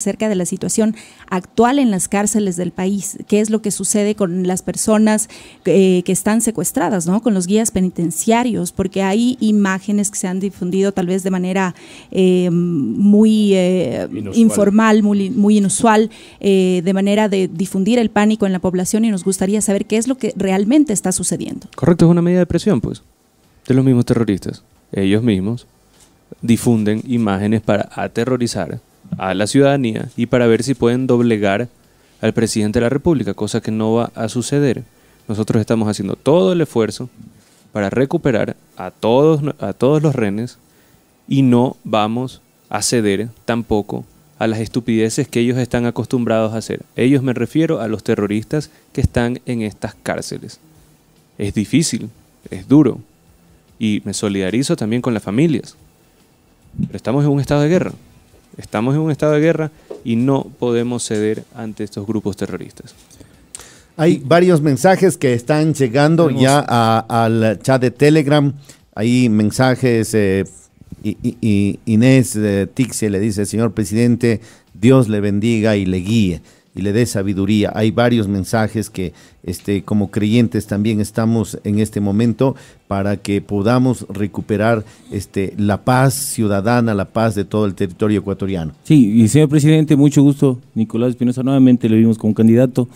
acerca de la situación actual en las cárceles del país, qué es lo que sucede con las personas eh, que están secuestradas, ¿no? con los guías penitenciarios, porque hay imágenes que se han difundido tal vez de manera eh, muy eh, informal, muy inusual, de manera de difundir el pánico en la población y nos gustaría saber qué es lo que realmente está sucediendo. Correcto, es una medida de presión, pues, de los mismos terroristas. Ellos mismos difunden imágenes para aterrorizar a la ciudadanía y para ver si pueden doblegar al presidente de la República, cosa que no va a suceder. Nosotros estamos haciendo todo el esfuerzo para recuperar a todos, a todos los renes y no vamos a ceder tampoco a las estupideces que ellos están acostumbrados a hacer. Ellos me refiero a los terroristas que están en estas cárceles. Es difícil, es duro y me solidarizo también con las familias. Pero estamos en un estado de guerra. Estamos en un estado de guerra y no podemos ceder ante estos grupos terroristas. Hay varios mensajes que están llegando ya al chat de Telegram. Hay mensajes, y, eh, Inés eh, Tixie le dice, señor presidente, Dios le bendiga y le guíe y le dé sabiduría. Hay varios mensajes que este, como creyentes también estamos en este momento para que podamos recuperar este, la paz ciudadana, la paz de todo el territorio ecuatoriano. Sí, y señor presidente, mucho gusto. Nicolás Espinosa, nuevamente le vimos como candidato.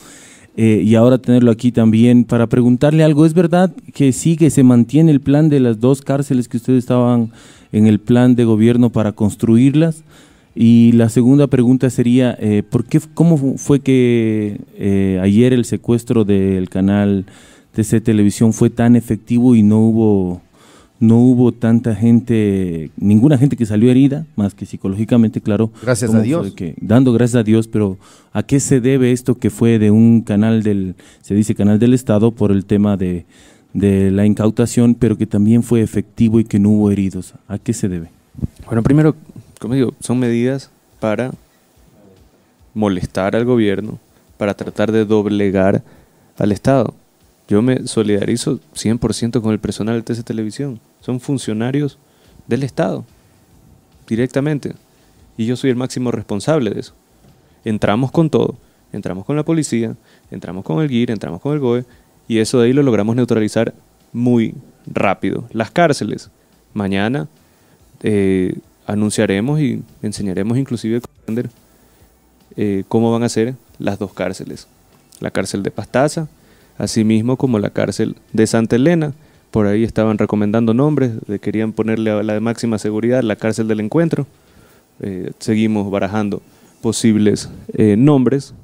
Eh, y ahora tenerlo aquí también para preguntarle algo. ¿Es verdad que sí, que se mantiene el plan de las dos cárceles que ustedes estaban en el plan de gobierno para construirlas? Y la segunda pregunta sería, eh, ¿por qué, ¿cómo fue que eh, ayer el secuestro del canal TC Televisión fue tan efectivo y no hubo, no hubo tanta gente, ninguna gente que salió herida, más que psicológicamente, claro. Gracias a Dios. dando gracias a Dios, pero ¿a qué se debe esto que fue de un canal del, se dice canal del Estado, por el tema de, de la incautación, pero que también fue efectivo y que no hubo heridos? ¿A qué se debe? Bueno, primero como digo, son medidas para molestar al gobierno, para tratar de doblegar al Estado. Yo me solidarizo 100% con el personal de TC Televisión. Son funcionarios del Estado, directamente. Y yo soy el máximo responsable de eso. Entramos con todo. Entramos con la policía, entramos con el GIR, entramos con el GOE. Y eso de ahí lo logramos neutralizar muy rápido. Las cárceles. Mañana eh, anunciaremos y enseñaremos inclusive eh, cómo van a ser las dos cárceles. La cárcel de Pastaza, así mismo como la cárcel de Santa Elena. Por ahí estaban recomendando nombres, querían ponerle a la de máxima seguridad la cárcel del encuentro. Eh, seguimos barajando posibles eh, nombres,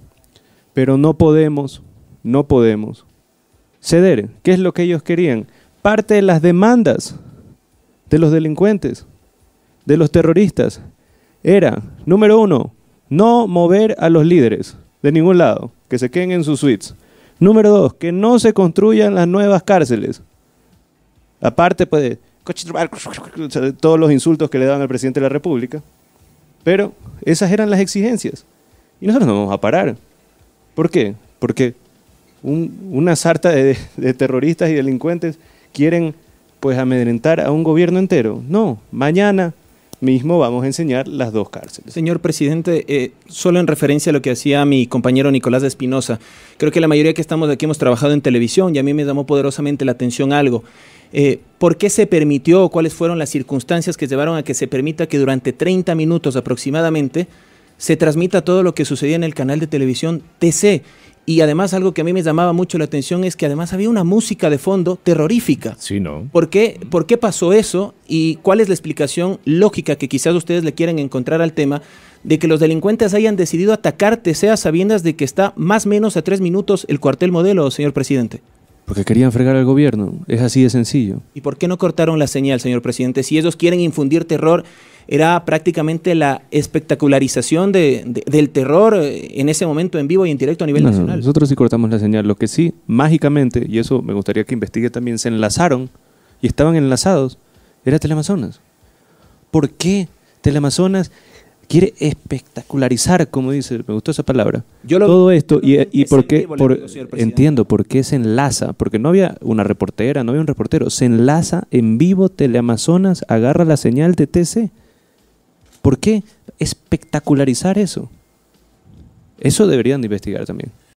pero no podemos, no podemos ceder. ¿Qué es lo que ellos querían? Parte de las demandas de los delincuentes de los terroristas era, número uno, no mover a los líderes de ningún lado, que se queden en sus suites. Número dos, que no se construyan las nuevas cárceles. Aparte, pues, todos los insultos que le daban al presidente de la República. Pero esas eran las exigencias. Y nosotros no vamos a parar. ¿Por qué? Porque una sarta de, de, terroristas y delincuentes quieren pues amedrentar a un gobierno entero. No, mañana mismo vamos a enseñar las dos cárceles. Señor presidente, eh, solo en referencia a lo que hacía mi compañero Nicolás Espinosa, creo que la mayoría que estamos aquí hemos trabajado en televisión y a mí me llamó poderosamente la atención algo. Eh, ¿Por qué se permitió, o cuáles fueron las circunstancias que llevaron a que se permita que durante 30 minutos aproximadamente se transmita todo lo que sucedía en el canal de televisión TC? Y además algo que a mí me llamaba mucho la atención es que además había una música de fondo terrorífica. Sí, ¿no? ¿Por qué, ¿Por qué pasó eso? ¿Y cuál es la explicación lógica que quizás ustedes le quieren encontrar al tema de que los delincuentes hayan decidido atacarte, sea sabiendas de que está más o menos a tres minutos el cuartel modelo, señor presidente? Porque querían fregar al gobierno. Es así de sencillo. ¿Y por qué no cortaron la señal, señor presidente? Si ellos quieren infundir terror, era prácticamente la espectacularización del terror eh, en ese momento en vivo y en directo a nivel nacional. Nosotros sí cortamos la señal. Lo que sí, mágicamente, y eso me gustaría que investigue también, se enlazaron y estaban enlazados, era Teleamazonas. ¿Por qué Teleamazonas quiere espectacularizar, como dice, me gustó esa palabra. Yo lo todo esto y, y qué, por, entiendo por qué se enlaza, porque no había una reportera, no había un reportero, se enlaza en vivo Teleamazonas, agarra la señal de TC. ¿Por qué espectacularizar eso? Eso deberían investigar también.